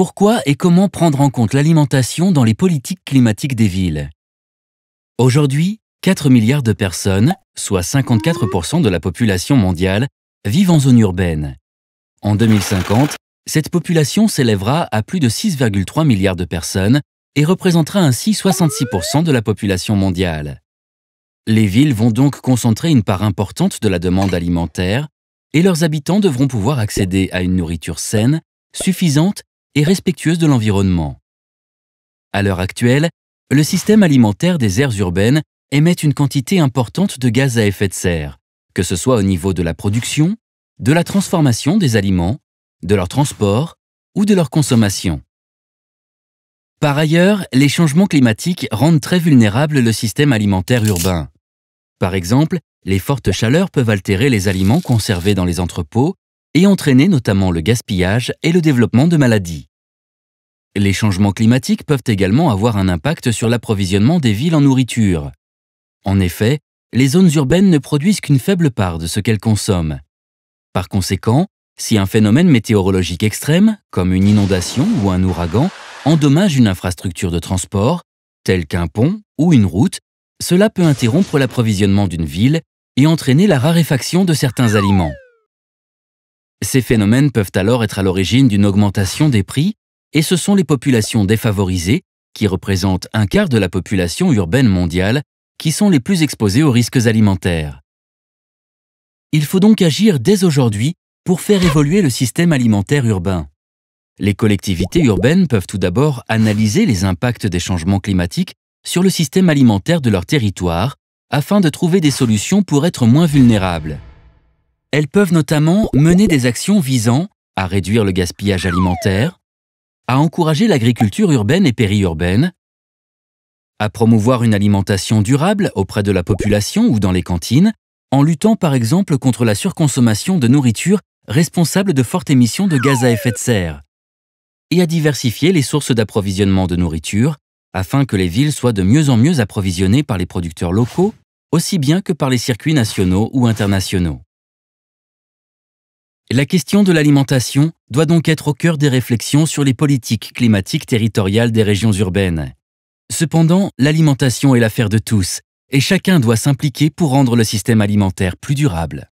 Pourquoi et comment prendre en compte l'alimentation dans les politiques climatiques des villes Aujourd'hui, 4 milliards de personnes, soit 54% de la population mondiale, vivent en zone urbaine. En 2050, cette population s'élèvera à plus de 6,3 milliards de personnes et représentera ainsi 66% de la population mondiale. Les villes vont donc concentrer une part importante de la demande alimentaire et leurs habitants devront pouvoir accéder à une nourriture saine, suffisante et respectueuse de l'environnement. À l'heure actuelle, le système alimentaire des aires urbaines émet une quantité importante de gaz à effet de serre, que ce soit au niveau de la production, de la transformation des aliments, de leur transport ou de leur consommation. Par ailleurs, les changements climatiques rendent très vulnérable le système alimentaire urbain. Par exemple, les fortes chaleurs peuvent altérer les aliments conservés dans les entrepôts et entraîner notamment le gaspillage et le développement de maladies. Les changements climatiques peuvent également avoir un impact sur l'approvisionnement des villes en nourriture. En effet, les zones urbaines ne produisent qu'une faible part de ce qu'elles consomment. Par conséquent, si un phénomène météorologique extrême, comme une inondation ou un ouragan, endommage une infrastructure de transport, telle qu'un pont ou une route, cela peut interrompre l'approvisionnement d'une ville et entraîner la raréfaction de certains aliments. Ces phénomènes peuvent alors être à l'origine d'une augmentation des prix et ce sont les populations défavorisées, qui représentent un quart de la population urbaine mondiale, qui sont les plus exposées aux risques alimentaires. Il faut donc agir dès aujourd'hui pour faire évoluer le système alimentaire urbain. Les collectivités urbaines peuvent tout d'abord analyser les impacts des changements climatiques sur le système alimentaire de leur territoire afin de trouver des solutions pour être moins vulnérables. Elles peuvent notamment mener des actions visant à réduire le gaspillage alimentaire, à encourager l'agriculture urbaine et périurbaine, à promouvoir une alimentation durable auprès de la population ou dans les cantines, en luttant par exemple contre la surconsommation de nourriture responsable de fortes émissions de gaz à effet de serre, et à diversifier les sources d'approvisionnement de nourriture afin que les villes soient de mieux en mieux approvisionnées par les producteurs locaux, aussi bien que par les circuits nationaux ou internationaux. La question de l'alimentation doit donc être au cœur des réflexions sur les politiques climatiques territoriales des régions urbaines. Cependant, l'alimentation est l'affaire de tous, et chacun doit s'impliquer pour rendre le système alimentaire plus durable.